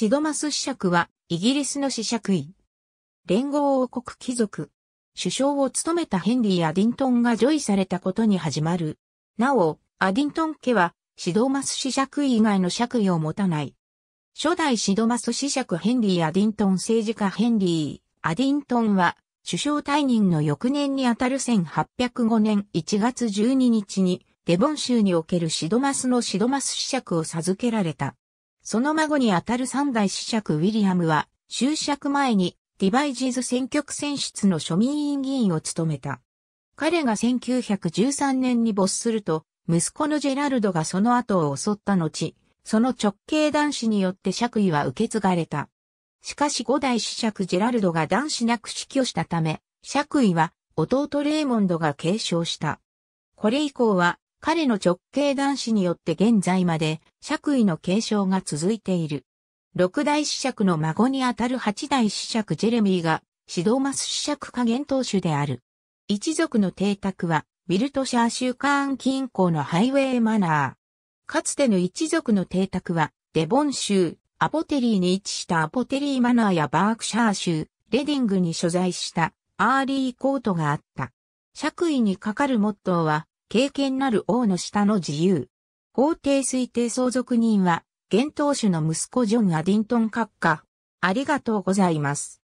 シドマス子爵は、イギリスの子爵位。連合王国貴族。首相を務めたヘンリー・アディントンが除位されたことに始まる。なお、アディントン家は、シドマス子爵位以外の爵位を持たない。初代シドマス子爵ヘンリー・アディントン政治家ヘンリー・アディントンは、首相退任の翌年にあたる1805年1月12日に、デボン州におけるシドマスのシドマス子爵を授けられた。その孫にあたる三代子爵ウィリアムは、就爵前にディバイジーズ選挙区選出の庶民委員議員を務めた。彼が1913年に没すると、息子のジェラルドがその後を襲った後、その直系男子によって爵位は受け継がれた。しかし五代子爵ジェラルドが男子なく死去したため、爵位は弟レーモンドが継承した。これ以降は彼の直系男子によって現在まで爵位の継承が続いている。六代子爵の孫にあたる八代子爵ジェレミーがシドーマス子爵加減当主である。一族の邸宅はウィルトシャー州カーン近郊のハイウェイマナー。かつての一族の邸宅はデボン州アポテリーに位置したアポテリーマナーやバークシャー州レディングに所在したアーリーコートがあった。爵位にかかるモットーは経験なる王の下の自由。法定推定相続人は、現当主の息子ジョン・アディントン閣下。ありがとうございます。